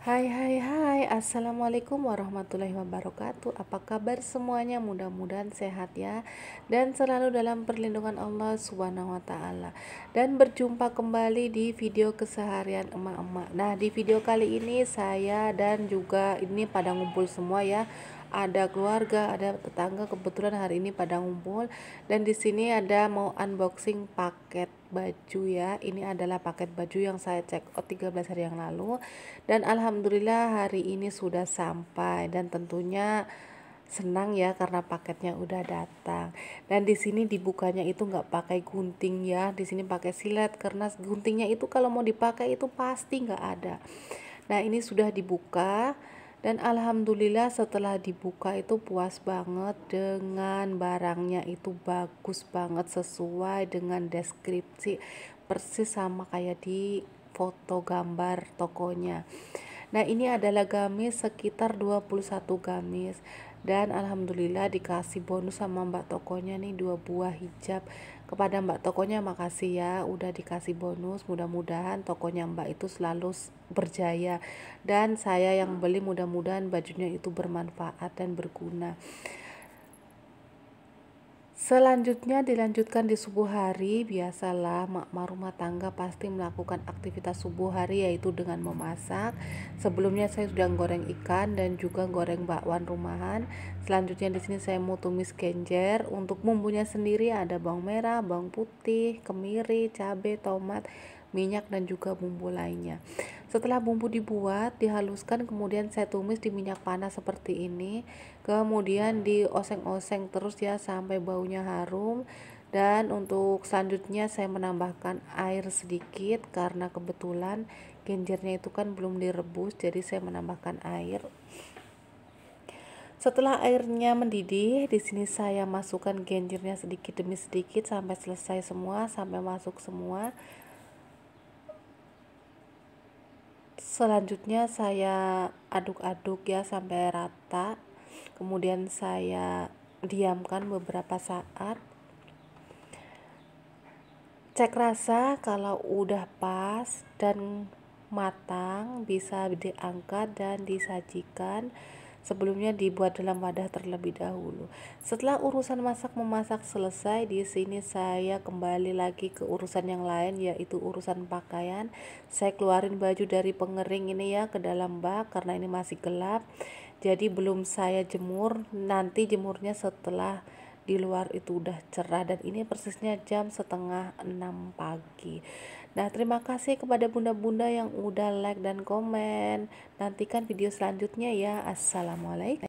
Hai hai hai Assalamualaikum warahmatullahi wabarakatuh Apa kabar semuanya mudah-mudahan sehat ya Dan selalu dalam perlindungan Allah subhanahu wa ta'ala Dan berjumpa kembali di video keseharian emak-emak Nah di video kali ini saya dan juga ini pada ngumpul semua ya ada keluarga, ada tetangga kebetulan hari ini pada ngumpul dan di sini ada mau unboxing paket baju ya. Ini adalah paket baju yang saya check out 13 hari yang lalu dan alhamdulillah hari ini sudah sampai dan tentunya senang ya karena paketnya udah datang dan di sini dibukanya itu nggak pakai gunting ya di sini pakai silet karena guntingnya itu kalau mau dipakai itu pasti nggak ada nah ini sudah dibuka dan alhamdulillah setelah dibuka itu puas banget dengan barangnya itu bagus banget sesuai dengan deskripsi persis sama kayak di foto gambar tokonya Nah, ini adalah gamis sekitar 21 gamis dan alhamdulillah dikasih bonus sama mbak tokonya nih dua buah hijab kepada mbak tokonya makasih ya udah dikasih bonus mudah-mudahan tokonya mbak itu selalu berjaya dan saya yang beli mudah-mudahan bajunya itu bermanfaat dan berguna Selanjutnya dilanjutkan di subuh hari, biasalah mak-mak rumah tangga pasti melakukan aktivitas subuh hari yaitu dengan memasak. Sebelumnya saya sudah goreng ikan dan juga goreng bakwan rumahan. Selanjutnya di sini saya mau tumis genjer. Untuk bumbunya sendiri ada bawang merah, bawang putih, kemiri, cabai, tomat, minyak dan juga bumbu lainnya. Setelah bumbu dibuat, dihaluskan kemudian saya tumis di minyak panas seperti ini. Kemudian dioseng-oseng terus ya sampai baunya harum. Dan untuk selanjutnya saya menambahkan air sedikit karena kebetulan genjernya itu kan belum direbus jadi saya menambahkan air. Setelah airnya mendidih, di sini saya masukkan genjernya sedikit demi sedikit sampai selesai semua, sampai masuk semua. selanjutnya saya aduk-aduk ya sampai rata kemudian saya diamkan beberapa saat cek rasa kalau udah pas dan matang bisa diangkat dan disajikan Sebelumnya dibuat dalam wadah terlebih dahulu. Setelah urusan masak-memasak selesai, di sini saya kembali lagi ke urusan yang lain yaitu urusan pakaian. Saya keluarin baju dari pengering ini ya ke dalam bak karena ini masih gelap. Jadi belum saya jemur, nanti jemurnya setelah di luar itu udah cerah dan ini persisnya jam setengah enam pagi nah terima kasih kepada bunda-bunda yang udah like dan komen nantikan video selanjutnya ya assalamualaikum